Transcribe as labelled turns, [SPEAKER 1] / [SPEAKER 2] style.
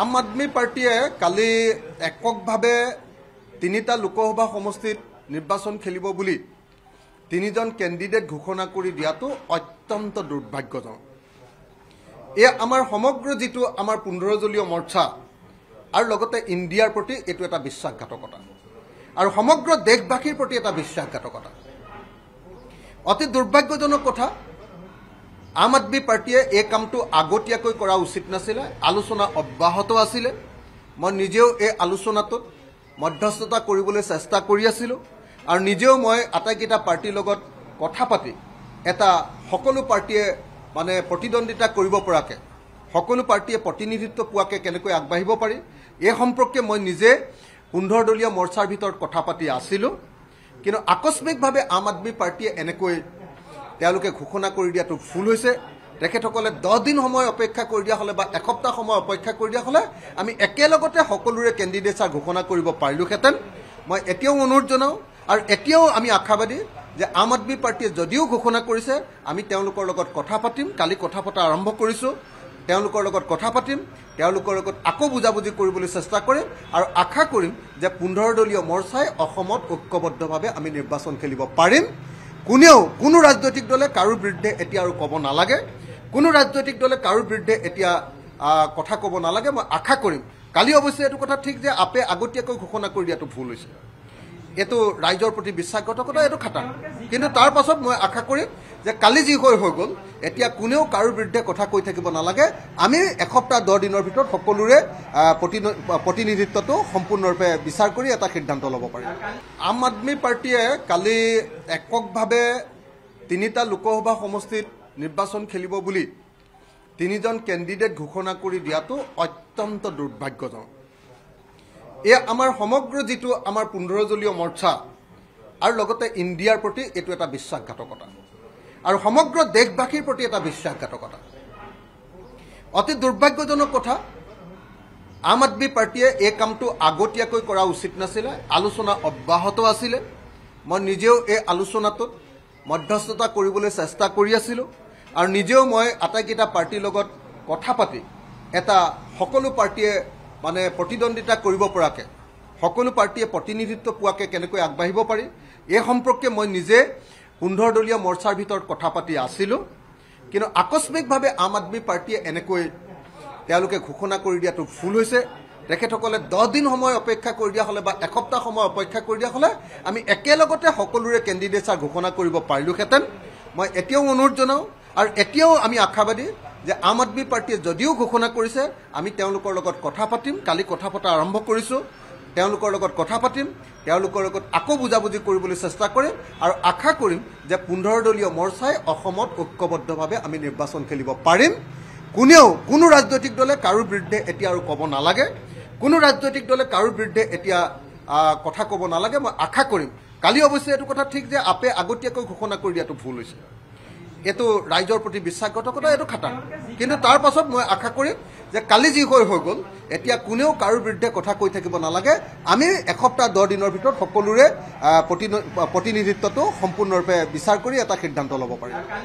[SPEAKER 1] আম আদমি পাৰ্টীয়ে কালি এককভাৱে তিনিটা লোকসভা সমষ্টিত নিৰ্বাচন খেলিব বুলি তিনিজন কেণ্ডিডেট ঘোষণা কৰি দিয়াটো অত্যন্ত দুৰ্ভাগ্যজনক এই আমাৰ সমগ্ৰ যিটো আমাৰ পোন্ধৰ পোন্ধৰজলীয় মৰ্চা আৰু লগতে ইণ্ডিয়াৰ প্ৰতি এইটো এটা বিশ্বাসঘাতকতা আৰু সমগ্ৰ দেশবাসীৰ প্ৰতি এটা বিশ্বাসঘাতকতা অতি দুৰ্ভাগ্যজনক কথা আম আদমি পাৰ্টীয়ে এই কামটো আগতীয়াকৈ কৰা উচিত নাছিলে আলোচনা অব্যাহত আছিলে মই নিজেও এই আলোচনাটোত মধ্যস্থতা কৰিবলৈ চেষ্টা কৰি আছিলোঁ আৰু নিজেও মই আটাইকেইটা পাৰ্টীৰ লগত কথা পাতি এটা সকলো পাৰ্টীয়ে মানে প্ৰতিদ্বন্দ্বিতা কৰিব পৰাকৈ সকলো পাৰ্টীয়ে প্ৰতিনিধিত্ব পোৱাকৈ কেনেকৈ আগবাঢ়িব পাৰি এই সম্পৰ্কে মই নিজে পোন্ধৰ দলীয় মৰ্চাৰ ভিতৰত কথা পাতি আছিলোঁ কিন্তু আকস্মিকভাৱে আম আদমি পাৰ্টীয়ে এনেকৈ তেওঁলোকে ঘোষণা কৰি দিয়াটো ভুল হৈছে তেখেতসকলে দহ দিন সময় অপেক্ষা কৰি দিয়া হ'লে বা এসপ্তাহ সময় অপেক্ষা কৰি দিয়া হ'লে আমি একেলগতে সকলোৰে কেণ্ডিডেটছাৰ ঘোষণা কৰিব পাৰিলোহেঁতেন মই এতিয়াও অনুৰোধ জনাওঁ আৰু এতিয়াও আমি আশাবাদী যে আম আদমি পাৰ্টীয়ে যদিও ঘোষণা কৰিছে আমি তেওঁলোকৰ লগত কথা পাতিম কালি কথা পতা আৰম্ভ কৰিছোঁ তেওঁলোকৰ লগত কথা পাতিম তেওঁলোকৰ লগত আকৌ বুজাবুজি কৰিবলৈ চেষ্টা কৰিম আৰু আশা কৰিম যে পোন্ধৰ দলীয় মৰ্চাই অসমত ঐক্যবদ্ধভাৱে আমি নিৰ্বাচন খেলিব পাৰিম কোনেও কোনো ৰাজনৈতিক দলে কাৰো বিৰুদ্ধে এতিয়া আৰু ক'ব নালাগে কোনো ৰাজনৈতিক দলে কাৰো বিৰুদ্ধে এতিয়া কথা ক'ব নালাগে মই আশা কৰিম কালি অৱশ্যে এইটো কথা ঠিক যে আপে আগতীয়াকৈ ঘোষণা কৰি দিয়াটো ভুল হৈছে এইটো ৰাইজৰ প্ৰতি বিশ্বাসঘাতকতা এইটো খাটা কিন্তু তাৰ পাছত মই আশা কৰিম যে কালি যি হৈ হৈ গ'ল এতিয়া কোনেও কাৰো বিৰুদ্ধে কথা কৈ থাকিব নালাগে আমি এসপ্তাহ দহ দিনৰ ভিতৰত সকলোৰে প্ৰতিনিধিত্বটো সম্পূৰ্ণৰূপে বিচাৰ কৰি এটা সিদ্ধান্ত ল'ব পাৰিম আম আদমী পাৰ্টীয়ে কালি এককভাৱে তিনিটা লোকসভা সমষ্টিত নিৰ্বাচন খেলিব বুলি তিনিজন কেণ্ডিডেট ঘোষণা কৰি দিয়াটো অত্যন্ত দুৰ্ভাগ্যজনক এয়া আমাৰ সমগ্ৰ যিটো আমাৰ পোন্ধৰ পোন্ধৰজলীয় মৰ্চা আৰু লগতে ইণ্ডিয়াৰ প্ৰতি এইটো এটা বিশ্বাসঘাতকতা আৰু সমগ্ৰ দেশবাসীৰ প্ৰতি এটা বিশ্বাসঘাতকতা অতি দুৰ্ভাগ্যজনক কথা আম আদমি পাৰ্টীয়ে এই কামটো আগতীয়াকৈ কৰা উচিত নাছিলে আলোচনা অব্যাহত আছিলে মই নিজেও এই আলোচনাটোত মধ্যস্থতা কৰিবলৈ চেষ্টা কৰি আছিলোঁ আৰু নিজেও মই আটাইকেইটা পাৰ্টীৰ লগত কথা পাতি এটা সকলো পাৰ্টীয়ে মানে প্ৰতিদ্বন্দ্বিতা কৰিব পৰাকৈ সকলো পাৰ্টীয়ে প্ৰতিনিধিত্ব পোৱাকৈ কেনেকৈ আগবাঢ়িব পাৰি এই সম্পৰ্কে মই নিজে পোন্ধৰ দলীয় মৰ্চাৰ ভিতৰত কথা পাতি আছিলোঁ কিন্তু আকস্মিকভাৱে আম আদমী পাৰ্টীয়ে এনেকৈ তেওঁলোকে ঘোষণা কৰি দিয়াটো ভুল হৈছে তেখেতসকলে দহদিন সময় অপেক্ষা কৰি দিয়া হ'লে বা এসপ্তাহ সময় অপেক্ষা কৰি দিয়া হ'লে আমি একেলগতে সকলোৰে কেণ্ডিডেটছাৰ ঘোষণা কৰিব পাৰিলোহেঁতেন মই এতিয়াও অনুৰোধ জনাওঁ আৰু এতিয়াও আমি আশাবাদী যে আম আদমি পাৰ্টীয়ে যদিও ঘোষণা কৰিছে আমি তেওঁলোকৰ লগত কথা পাতিম কালি কথা পতা আৰম্ভ কৰিছোঁ তেওঁলোকৰ লগত কথা পাতিম তেওঁলোকৰ লগত আকৌ বুজাবুজি কৰিবলৈ চেষ্টা কৰিম আৰু আশা কৰিম যে পোন্ধৰ দলীয় মৰ্চাই অসমত ঐক্যবদ্ধভাৱে আমি নিৰ্বাচন খেলিব পাৰিম কোনেও কোনো ৰাজনৈতিক দলে কাৰো বিৰুদ্ধে এতিয়া আৰু ক'ব নালাগে কোনো ৰাজনৈতিক দলে কাৰো বিৰুদ্ধে এতিয়া কথা ক'ব নালাগে মই আশা কৰিম কালি অৱশ্যে এইটো কথা ঠিক যে আপে আগতীয়াকৈ ঘোষণা কৰি দিয়াটো ভুল হৈছে এইটো ৰাইজৰ প্ৰতি বিশ্বাসঘাতকতা এইটো খাটাং কিন্তু তাৰ পাছত মই আশা কৰিম যে কালি যি হৈ হৈ গ'ল এতিয়া কোনেও কাৰো বিৰুদ্ধে কথা কৈ থাকিব নালাগে আমি এসপ্তাহ দহ দিনৰ ভিতৰত সকলোৰে প্ৰতিনিধিত্বটো সম্পূৰ্ণৰূপে বিচাৰ কৰি এটা সিদ্ধান্ত ল'ব পাৰিম